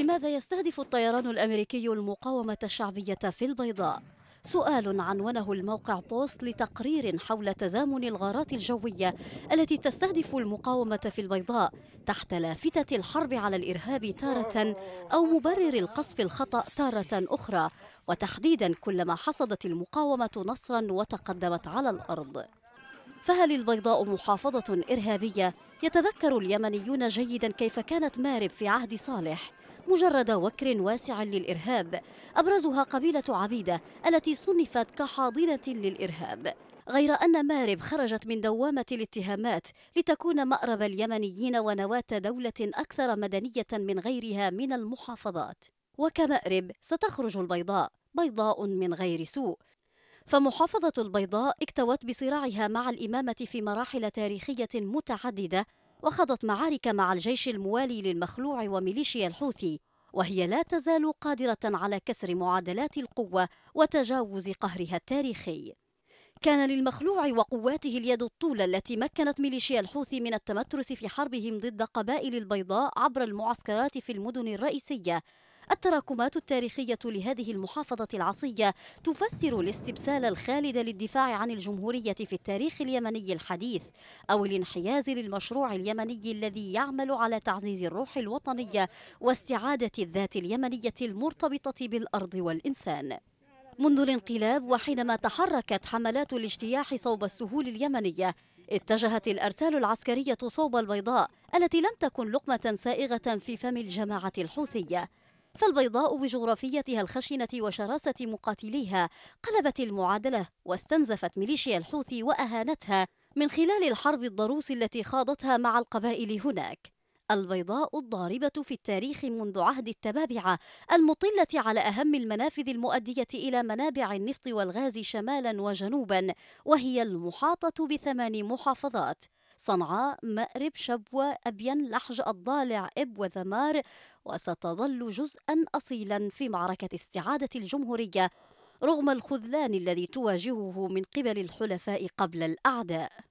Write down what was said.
لماذا يستهدف الطيران الأمريكي المقاومة الشعبية في البيضاء؟ سؤال عنونه الموقع بوست لتقرير حول تزامن الغارات الجوية التي تستهدف المقاومة في البيضاء تحت لافتة الحرب على الإرهاب تارة أو مبرر القصف الخطأ تارة أخرى وتحديدا كلما حصدت المقاومة نصرا وتقدمت على الأرض فهل البيضاء محافظة إرهابية يتذكر اليمنيون جيدا كيف كانت مارب في عهد صالح مجرد وكر واسع للإرهاب أبرزها قبيلة عبيدة التي صنفت كحاضنة للإرهاب غير أن مارب خرجت من دوامة الاتهامات لتكون مأرب اليمنيين ونواة دولة أكثر مدنية من غيرها من المحافظات وكمأرب ستخرج البيضاء بيضاء من غير سوء فمحافظة البيضاء اكتوت بصراعها مع الإمامة في مراحل تاريخية متعددة وخضت معارك مع الجيش الموالي للمخلوع وميليشيا الحوثي وهي لا تزال قادرة على كسر معادلات القوة وتجاوز قهرها التاريخي كان للمخلوع وقواته اليد الطولى التي مكنت ميليشيا الحوثي من التمترس في حربهم ضد قبائل البيضاء عبر المعسكرات في المدن الرئيسية التراكمات التاريخية لهذه المحافظة العصية تفسر الاستبسال الخالد للدفاع عن الجمهورية في التاريخ اليمني الحديث أو الانحياز للمشروع اليمني الذي يعمل على تعزيز الروح الوطنية واستعادة الذات اليمنية المرتبطة بالأرض والإنسان منذ الانقلاب وحينما تحركت حملات الاجتياح صوب السهول اليمنية اتجهت الأرتال العسكرية صوب البيضاء التي لم تكن لقمة سائغة في فم الجماعة الحوثية فالبيضاء بجغرافيتها الخشنة وشراسة مقاتليها قلبت المعادلة واستنزفت ميليشيا الحوثي وأهانتها من خلال الحرب الضروس التي خاضتها مع القبائل هناك البيضاء الضاربة في التاريخ منذ عهد التبابعة المطلة على أهم المنافذ المؤدية إلى منابع النفط والغاز شمالا وجنوبا وهي المحاطة بثمان محافظات صنعاء مأرب شبوة أبين لحج الضالع إب وذمار وستظل جزءا أصيلا في معركة استعادة الجمهورية رغم الخذلان الذي تواجهه من قبل الحلفاء قبل الأعداء